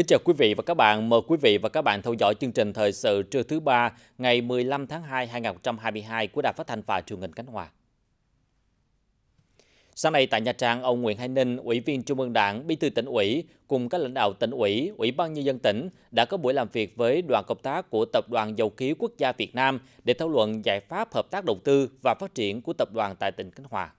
Kính chào quý vị và các bạn. Mời quý vị và các bạn theo dõi chương trình thời sự trưa thứ ba ngày 15 tháng 2 2022 của Đài Phát thanh và Truyền hình Khánh Hòa. Sáng nay tại Nha Trang, ông Nguyễn Hải Ninh, Ủy viên Trung ương Đảng, Bí thư tỉnh ủy cùng các lãnh đạo tỉnh ủy, Ủy ban nhân dân tỉnh đã có buổi làm việc với đoàn công tác của Tập đoàn Dầu khí Quốc gia Việt Nam để thảo luận giải pháp hợp tác đầu tư và phát triển của tập đoàn tại tỉnh Khánh Hòa.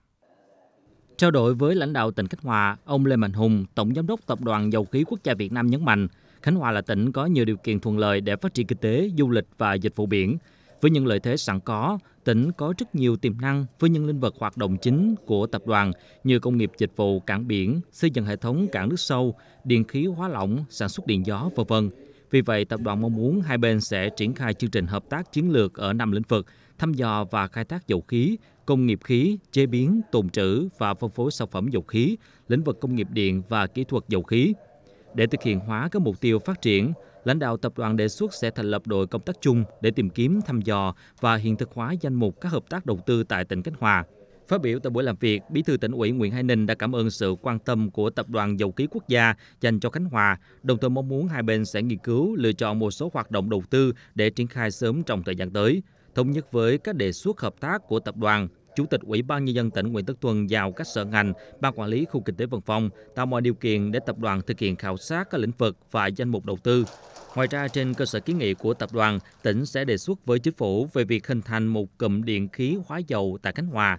Trao đổi với lãnh đạo tỉnh Khánh Hòa, ông Lê Mạnh Hùng, Tổng Giám đốc Tập đoàn Dầu khí Quốc gia Việt Nam nhấn mạnh, Khánh Hòa là tỉnh có nhiều điều kiện thuận lợi để phát triển kinh tế, du lịch và dịch vụ biển. Với những lợi thế sẵn có, tỉnh có rất nhiều tiềm năng với những lĩnh vực hoạt động chính của tập đoàn như công nghiệp dịch vụ cảng biển, xây dựng hệ thống cảng nước sâu, điện khí hóa lỏng, sản xuất điện gió, v vân. Vì vậy, tập đoàn mong muốn hai bên sẽ triển khai chương trình hợp tác chiến lược ở năm lĩnh vực, thăm dò và khai thác dầu khí, công nghiệp khí, chế biến, tồn trữ và phân phối sản phẩm dầu khí, lĩnh vực công nghiệp điện và kỹ thuật dầu khí. Để thực hiện hóa các mục tiêu phát triển, lãnh đạo tập đoàn đề xuất sẽ thành lập đội công tác chung để tìm kiếm, thăm dò và hiện thực hóa danh mục các hợp tác đầu tư tại tỉnh Khánh Hòa. Phát biểu tại buổi làm việc, Bí thư tỉnh ủy Nguyễn Hải Ninh đã cảm ơn sự quan tâm của Tập đoàn Dầu khí Quốc gia dành cho Khánh Hòa, đồng thời mong muốn hai bên sẽ nghiên cứu lựa chọn một số hoạt động đầu tư để triển khai sớm trong thời gian tới thống nhất với các đề xuất hợp tác của tập đoàn Chủ tịch Ủy ban Nhân dân tỉnh Nguyễn Tất Tuân giao các sở ngành, ban quản lý khu kinh tế Vân Phong tạo mọi điều kiện để tập đoàn thực hiện khảo sát các lĩnh vực và danh mục đầu tư. Ngoài ra, trên cơ sở kiến nghị của tập đoàn, tỉnh sẽ đề xuất với chính phủ về việc hình thành một cụm điện khí hóa dầu tại Khánh Hòa.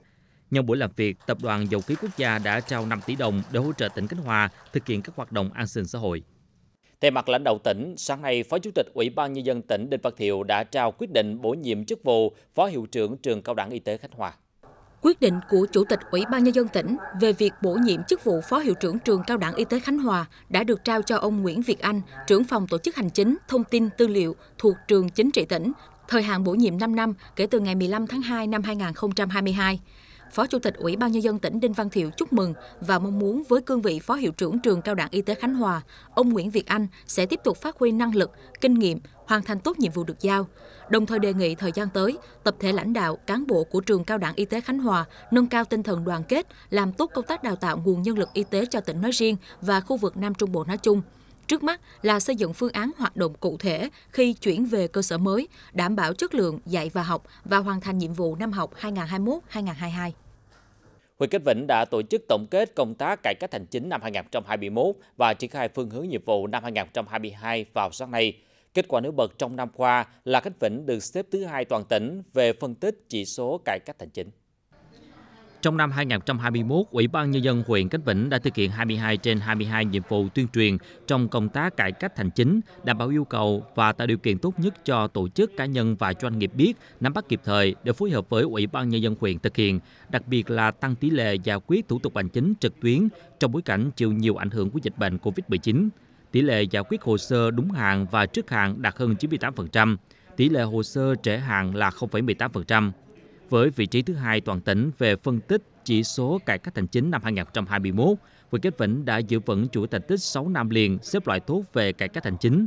Nhân buổi làm việc, Tập đoàn Dầu khí Quốc gia đã trao 5 tỷ đồng để hỗ trợ tỉnh Khánh Hòa thực hiện các hoạt động an sinh xã hội. Thay mặt lãnh đạo tỉnh, sáng nay, Phó Chủ tịch Ủy ban Nhân dân tỉnh Đinh Văn Thiệu đã trao quyết định bổ nhiệm chức vụ Phó Hiệu trưởng Trường Cao đẳng Y tế Khánh Hòa. Quyết định của Chủ tịch Ủy ban Nhân dân tỉnh về việc bổ nhiệm chức vụ Phó Hiệu trưởng Trường Cao đẳng Y tế Khánh Hòa đã được trao cho ông Nguyễn Việt Anh, trưởng phòng tổ chức hành chính, thông tin, tư liệu thuộc Trường Chính trị tỉnh, thời hạn bổ nhiệm 5 năm kể từ ngày 15 tháng 2 năm 2022. Phó Chủ tịch Ủy ban Nhân dân tỉnh Đinh Văn Thiệu chúc mừng và mong muốn với cương vị Phó Hiệu trưởng Trường Cao đẳng Y tế Khánh Hòa, ông Nguyễn Việt Anh sẽ tiếp tục phát huy năng lực, kinh nghiệm, hoàn thành tốt nhiệm vụ được giao. Đồng thời đề nghị thời gian tới, tập thể lãnh đạo, cán bộ của Trường Cao đẳng Y tế Khánh Hòa nâng cao tinh thần đoàn kết, làm tốt công tác đào tạo nguồn nhân lực y tế cho tỉnh nói riêng và khu vực Nam Trung Bộ nói chung. Trước mắt là xây dựng phương án hoạt động cụ thể khi chuyển về cơ sở mới, đảm bảo chất lượng dạy và học và hoàn thành nhiệm vụ năm học 2021-2022. Huyện Kết Vĩnh đã tổ chức tổng kết công tác cải cách hành chính năm 2021 và triển khai phương hướng nhiệm vụ năm 2022 vào sáng nay. Kết quả nổi bật trong năm qua là Khánh Vĩnh được xếp thứ hai toàn tỉnh về phân tích chỉ số cải cách hành chính. Trong năm 2021, Ủy ban Nhân dân huyện Cánh Vĩnh đã thực hiện 22 trên 22 nhiệm vụ tuyên truyền trong công tác cải cách hành chính, đảm bảo yêu cầu và tạo điều kiện tốt nhất cho tổ chức cá nhân và doanh nghiệp biết, nắm bắt kịp thời để phối hợp với Ủy ban Nhân dân huyện thực hiện, đặc biệt là tăng tỷ lệ giải quyết thủ tục hành chính trực tuyến trong bối cảnh chịu nhiều ảnh hưởng của dịch bệnh COVID-19. Tỷ lệ giải quyết hồ sơ đúng hạn và trước hạn đạt hơn 98%, tỷ lệ hồ sơ trễ hạn là 0,18% với vị trí thứ hai toàn tỉnh về phân tích chỉ số cải cách hành chính năm 2021. Quỳ Kết Vĩnh đã giữ vững chuỗi thành tích 6 năm liền xếp loại tốt về cải cách hành chính.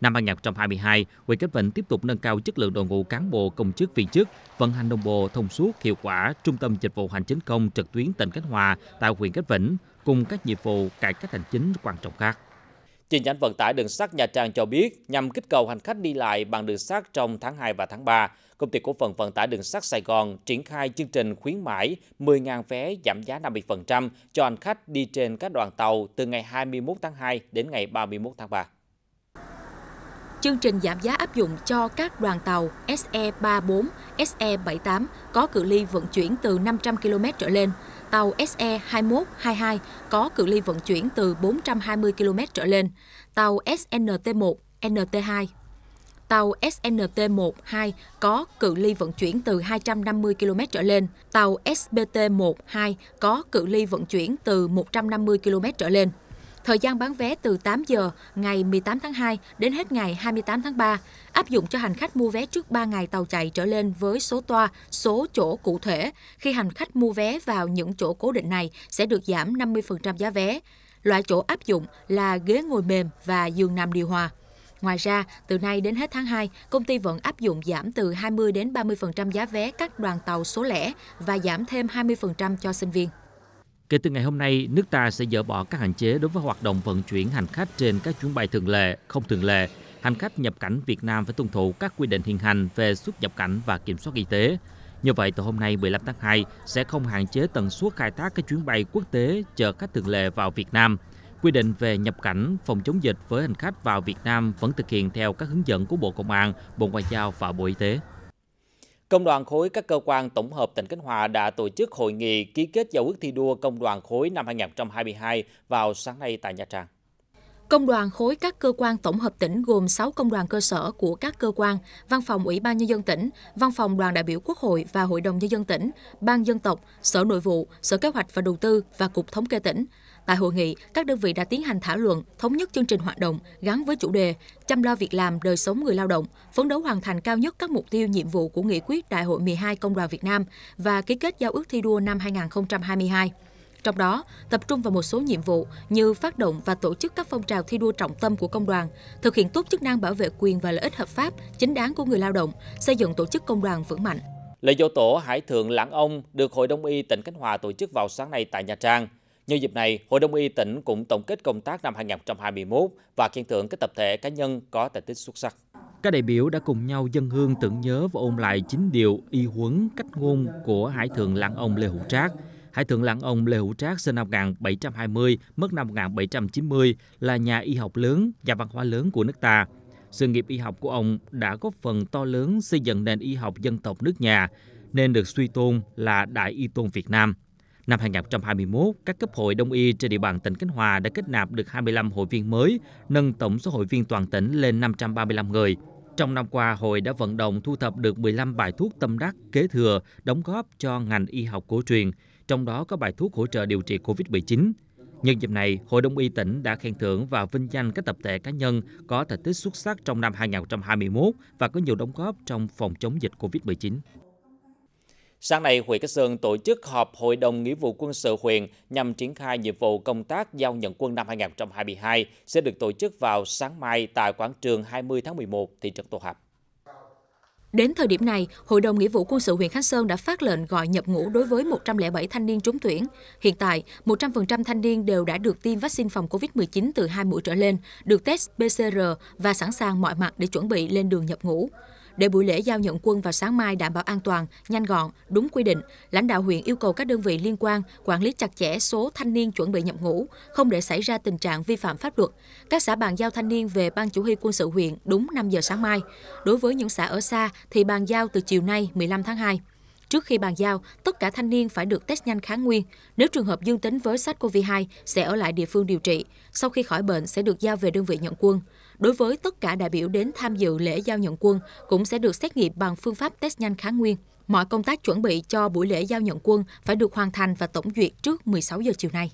Năm 2022, Quỳ Kết Vĩnh tiếp tục nâng cao chất lượng đội ngũ cán bộ công chức viên chức, vận hành đồng bộ thông suốt hiệu quả Trung tâm Dịch vụ Hành chính công trực tuyến tỉnh Khánh Hòa tại huyện Kết Vĩnh cùng các nhiệm vụ cải cách hành chính quan trọng khác. Chi nhánh vận tải đường sắt Nha Trang cho biết nhằm kích cầu hành khách đi lại bằng đường sắt trong tháng 2 và tháng 3, Công ty cổ phần vận tải đường sắt Sài Gòn triển khai chương trình khuyến mãi 10.000 vé giảm giá 50% cho hành khách đi trên các đoàn tàu từ ngày 21 tháng 2 đến ngày 31 tháng 3. Chương trình giảm giá áp dụng cho các đoàn tàu SE34, SE78 có cự ly vận chuyển từ 500 km trở lên, tàu SE21, 22 có cự ly vận chuyển từ 420 km trở lên, tàu SNT1, NT2 tàu SNT-12 có cự ly vận chuyển từ 250 km trở lên, tàu SBT-12 có cự ly vận chuyển từ 150 km trở lên. Thời gian bán vé từ 8 giờ ngày 18 tháng 2 đến hết ngày 28 tháng 3, áp dụng cho hành khách mua vé trước 3 ngày tàu chạy trở lên với số toa, số chỗ cụ thể. Khi hành khách mua vé vào những chỗ cố định này sẽ được giảm 50% giá vé. Loại chỗ áp dụng là ghế ngồi mềm và giường nằm điều hòa. Ngoài ra, từ nay đến hết tháng 2, công ty vẫn áp dụng giảm từ 20 đến 30% giá vé các đoàn tàu số lẻ và giảm thêm 20% cho sinh viên. Kể từ ngày hôm nay, nước ta sẽ dỡ bỏ các hạn chế đối với hoạt động vận chuyển hành khách trên các chuyến bay thường lệ, không thường lệ. Hành khách nhập cảnh Việt Nam phải tuân thủ các quy định hiện hành về xuất nhập cảnh và kiểm soát y tế. Như vậy, từ hôm nay 15 tháng 2 sẽ không hạn chế tần suất khai thác các chuyến bay quốc tế chở khách thường lệ vào Việt Nam quy định về nhập cảnh, phòng chống dịch với hành khách vào Việt Nam vẫn thực hiện theo các hướng dẫn của Bộ Công an, Bộ Ngoại giao và Bộ Y tế. Công đoàn khối các cơ quan tổng hợp tỉnh Khánh Hòa đã tổ chức hội nghị ký kết giao ước thi đua công đoàn khối năm 2022 vào sáng nay tại Nha Trang. Công đoàn khối các cơ quan tổng hợp tỉnh gồm 6 công đoàn cơ sở của các cơ quan, Văn phòng Ủy ban Nhân dân tỉnh, Văn phòng Đoàn đại biểu Quốc hội và Hội đồng Nhân dân tỉnh, Ban dân tộc, Sở Nội vụ, Sở Kế hoạch và Đầu tư và Cục Thống kê tỉnh. Tại hội nghị, các đơn vị đã tiến hành thảo luận, thống nhất chương trình hoạt động gắn với chủ đề chăm lo việc làm, đời sống người lao động, phấn đấu hoàn thành cao nhất các mục tiêu nhiệm vụ của nghị quyết Đại hội 12 Công đoàn Việt Nam và ký kết giao ước thi đua năm 2022. Trong đó, tập trung vào một số nhiệm vụ như phát động và tổ chức các phong trào thi đua trọng tâm của công đoàn, thực hiện tốt chức năng bảo vệ quyền và lợi ích hợp pháp, chính đáng của người lao động, xây dựng tổ chức công đoàn vững mạnh. Lễ dỗ tổ Hải Thượng Lãng Ông được Hội đồng y tỉnh Khánh Hòa tổ chức vào sáng nay tại Nha Trang. Nhân dịp này, Hội đồng y tỉnh cũng tổng kết công tác năm 2021 và khen thưởng các tập thể cá nhân có thành tích xuất sắc. Các đại biểu đã cùng nhau dân hương tưởng nhớ và ôn lại chính điều y huấn cách ngôn của Hải Thượng Lãng Ông Lê Hữu Trác – Hải thượng Lãng ông Lê Hữu Trác sinh năm 1720, mất năm 1790, là nhà y học lớn, nhà văn hóa lớn của nước ta. Sự nghiệp y học của ông đã góp phần to lớn xây dựng nền y học dân tộc nước nhà, nên được suy tôn là Đại Y Tôn Việt Nam. Năm 2021, các cấp hội đông y trên địa bàn tỉnh Khánh Hòa đã kết nạp được 25 hội viên mới, nâng tổng số hội viên toàn tỉnh lên 535 người. Trong năm qua, hội đã vận động thu thập được 15 bài thuốc tâm đắc kế thừa, đóng góp cho ngành y học cổ truyền trong đó có bài thuốc hỗ trợ điều trị COVID-19. Nhân dịp này, Hội đồng y tỉnh đã khen thưởng và vinh danh các tập thể cá nhân có thành tích xuất sắc trong năm 2021 và có nhiều đóng góp trong phòng chống dịch COVID-19. Sáng nay, huyện Cách Sơn tổ chức họp Hội đồng Nghĩa vụ quân sự huyện nhằm triển khai nhiệm vụ công tác giao nhận quân năm 2022 sẽ được tổ chức vào sáng mai tại quảng trường 20 tháng 11, thị trấn Tô Hạp. Đến thời điểm này, Hội đồng Nghĩa vụ Quân sự huyện Khánh Sơn đã phát lệnh gọi nhập ngũ đối với 107 thanh niên trúng tuyển. Hiện tại, 100% thanh niên đều đã được tiêm vaccine phòng COVID-19 từ 2 mũi trở lên, được test PCR và sẵn sàng mọi mặt để chuẩn bị lên đường nhập ngũ. Để buổi lễ giao nhận quân vào sáng mai đảm bảo an toàn, nhanh gọn, đúng quy định, lãnh đạo huyện yêu cầu các đơn vị liên quan quản lý chặt chẽ số thanh niên chuẩn bị nhập ngũ, không để xảy ra tình trạng vi phạm pháp luật. Các xã bàn giao thanh niên về ban chủ huy quân sự huyện đúng 5 giờ sáng mai. Đối với những xã ở xa thì bàn giao từ chiều nay 15 tháng 2. Trước khi bàn giao, tất cả thanh niên phải được test nhanh kháng nguyên. Nếu trường hợp dương tính với SARS-CoV-2 sẽ ở lại địa phương điều trị, sau khi khỏi bệnh sẽ được giao về đơn vị nhận quân. Đối với tất cả đại biểu đến tham dự lễ giao nhận quân cũng sẽ được xét nghiệm bằng phương pháp test nhanh kháng nguyên. Mọi công tác chuẩn bị cho buổi lễ giao nhận quân phải được hoàn thành và tổng duyệt trước 16 giờ chiều nay.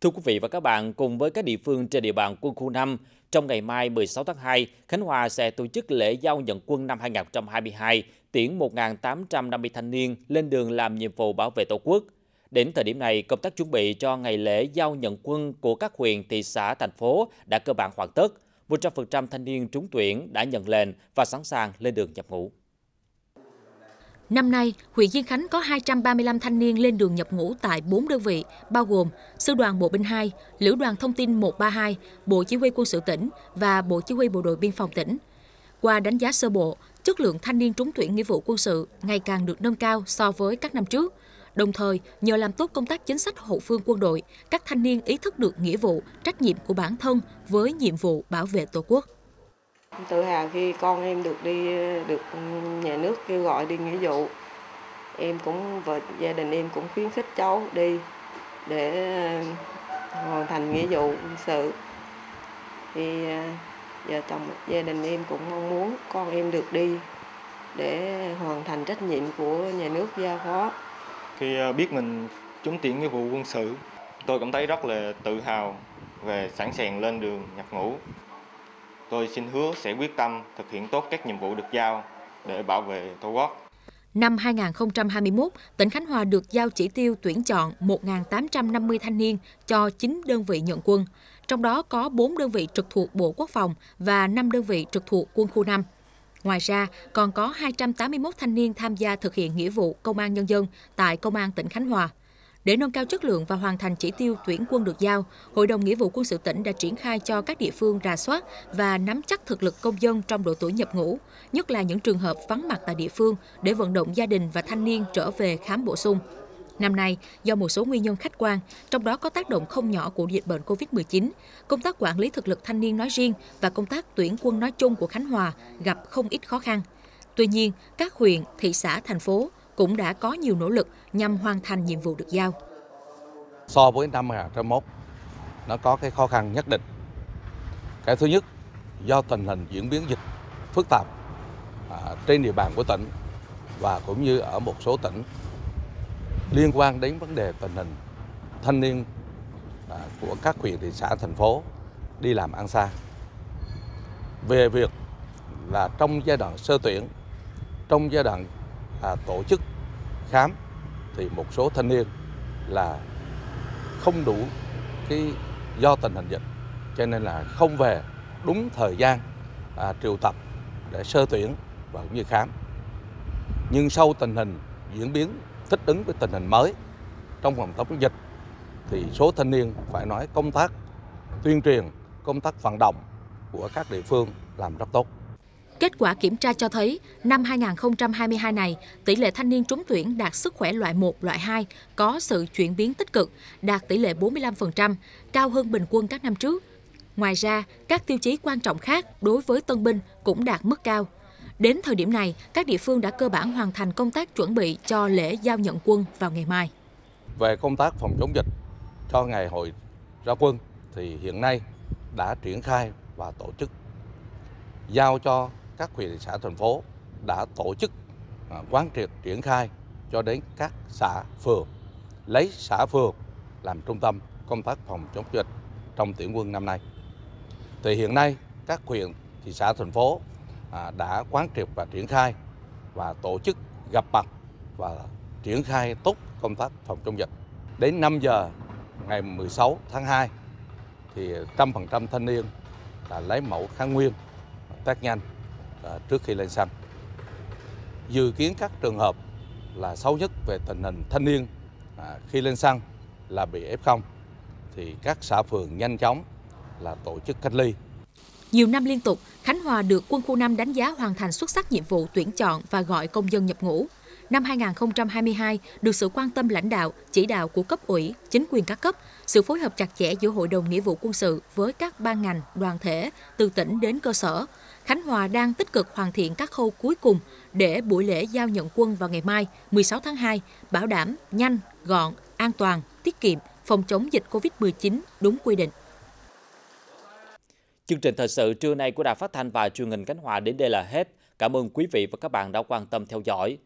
Thưa quý vị và các bạn, cùng với các địa phương trên địa bàn quân khu 5, trong ngày mai 16 tháng 2, Khánh Hòa sẽ tổ chức lễ giao nhận quân năm 2022, tiễn 1.850 thanh niên lên đường làm nhiệm vụ bảo vệ Tổ quốc. Đến thời điểm này, công tác chuẩn bị cho ngày lễ giao nhận quân của các huyện, thị xã, thành phố đã cơ bản hoàn tất. 100% thanh niên trúng tuyển đã nhận lệnh và sẵn sàng lên đường nhập ngũ. Năm nay, huyện Diên Khánh có 235 thanh niên lên đường nhập ngũ tại 4 đơn vị, bao gồm Sư đoàn Bộ binh 2, Lữ đoàn Thông tin 132, Bộ Chỉ huy quân sự tỉnh và Bộ Chỉ huy Bộ đội Biên phòng tỉnh. Qua đánh giá sơ bộ, chất lượng thanh niên trúng tuyển nghĩa vụ quân sự ngày càng được nâng cao so với các năm trước – Đồng thời, nhờ làm tốt công tác chính sách hậu phương quân đội, các thanh niên ý thức được nghĩa vụ, trách nhiệm của bản thân với nhiệm vụ bảo vệ Tổ quốc. Tự hào khi con em được đi được nhà nước kêu gọi đi nghĩa vụ. Em cũng và gia đình em cũng khuyến khích cháu đi để ờ, hoàn thành nghĩa vụ quân sự. Thì ờ, vợ chồng gia đình em cũng mong muốn con em được đi để hoàn thành trách nhiệm của nhà nước giao phó khi ờ, biết mình trúng tuyển nghĩa vụ quân sự tôi cảm thấy rất là tự hào về sẵn sàng lên đường nhập ngũ tôi xin hứa sẽ quyết tâm thực hiện tốt các nhiệm vụ được giao để bảo vệ tổ quốc Năm 2021, tỉnh Khánh Hòa được giao chỉ tiêu tuyển chọn 1.850 thanh niên cho 9 đơn vị nhận quân, trong đó có 4 đơn vị trực thuộc Bộ Quốc phòng và 5 đơn vị trực thuộc Quân khu 5. Ngoài ra, còn có 281 thanh niên tham gia thực hiện nghĩa vụ công an nhân dân tại Công an tỉnh Khánh Hòa. Để nâng cao chất lượng và hoàn thành chỉ tiêu tuyển quân được giao, Hội đồng Nghĩa vụ quân sự tỉnh đã triển khai cho các địa phương rà soát và nắm chắc thực lực công dân trong độ tuổi nhập ngũ, nhất là những trường hợp vắng mặt tại địa phương để vận động gia đình và thanh niên trở về khám bổ sung. Năm nay, do một số nguyên nhân khách quan, trong đó có tác động không nhỏ của dịch bệnh COVID-19, công tác quản lý thực lực thanh niên nói riêng và công tác tuyển quân nói chung của Khánh Hòa gặp không ít khó khăn. Tuy nhiên, các huyện, thị xã, thành phố cũng đã có nhiều nỗ lực nhằm hoàn thành nhiệm vụ được giao. So với năm 2021, nó có cái khó khăn nhất định. Cái thứ nhất, do tình hình diễn biến dịch phức tạp à, trên địa bàn của tỉnh và cũng như ở một số tỉnh liên quan đến vấn đề tình hình thanh niên à, của các huyện thị xã thành phố đi làm ăn xa về việc là trong giai đoạn sơ tuyển trong giai đoạn à, tổ chức khám thì một số thanh niên là không đủ cái do tình hình dịch cho nên là không về đúng thời gian à, triệu tập để sơ tuyển và cũng như khám nhưng sau tình hình diễn biến thích ứng với tình hình mới trong phòng chống dịch thì số thanh niên phải nói công tác tuyên truyền, công tác vận động của các địa phương làm rất tốt. Kết quả kiểm tra cho thấy, năm 2022 này, tỷ lệ thanh niên trúng tuyển đạt sức khỏe loại 1, loại 2 có sự chuyển biến tích cực, đạt tỷ lệ 45%, cao hơn bình quân các năm trước. Ngoài ra, các tiêu chí quan trọng khác đối với tân binh cũng đạt mức cao. Đến thời điểm này, các địa phương đã cơ bản hoàn thành công tác chuẩn bị cho lễ giao nhận quân vào ngày mai. Về công tác phòng chống dịch cho ngày hội ra quân thì hiện nay đã triển khai và tổ chức giao cho các huyện thị xã thành phố đã tổ chức à, quán triệt triển khai cho đến các xã phường lấy xã phường làm trung tâm công tác phòng chống dịch trong tuyển quân năm nay. Thì hiện nay các huyện thị xã thành phố À, đã quán triệt và triển khai và tổ chức gặp mặt và triển khai tốt công tác phòng chống dịch. Đến 5 giờ ngày 16 tháng 2 thì 100% thanh niên là lấy mẫu kháng nguyên test nhanh à, trước khi lên xăng. Dự kiến các trường hợp là xấu nhất về tình hình thanh niên à, khi lên xăng là bị F0 thì các xã phường nhanh chóng là tổ chức cách ly nhiều năm liên tục, Khánh Hòa được quân khu 5 đánh giá hoàn thành xuất sắc nhiệm vụ tuyển chọn và gọi công dân nhập ngũ. Năm 2022 được sự quan tâm lãnh đạo, chỉ đạo của cấp ủy, chính quyền các cấp, sự phối hợp chặt chẽ giữa Hội đồng Nghĩa vụ quân sự với các ban ngành, đoàn thể, từ tỉnh đến cơ sở. Khánh Hòa đang tích cực hoàn thiện các khâu cuối cùng để buổi lễ giao nhận quân vào ngày mai 16 tháng 2 bảo đảm nhanh, gọn, an toàn, tiết kiệm, phòng chống dịch COVID-19 đúng quy định. Chương trình thời sự trưa nay của Đài Phát thanh và Truyền hình Cánh Hòa đến đây là hết. Cảm ơn quý vị và các bạn đã quan tâm theo dõi.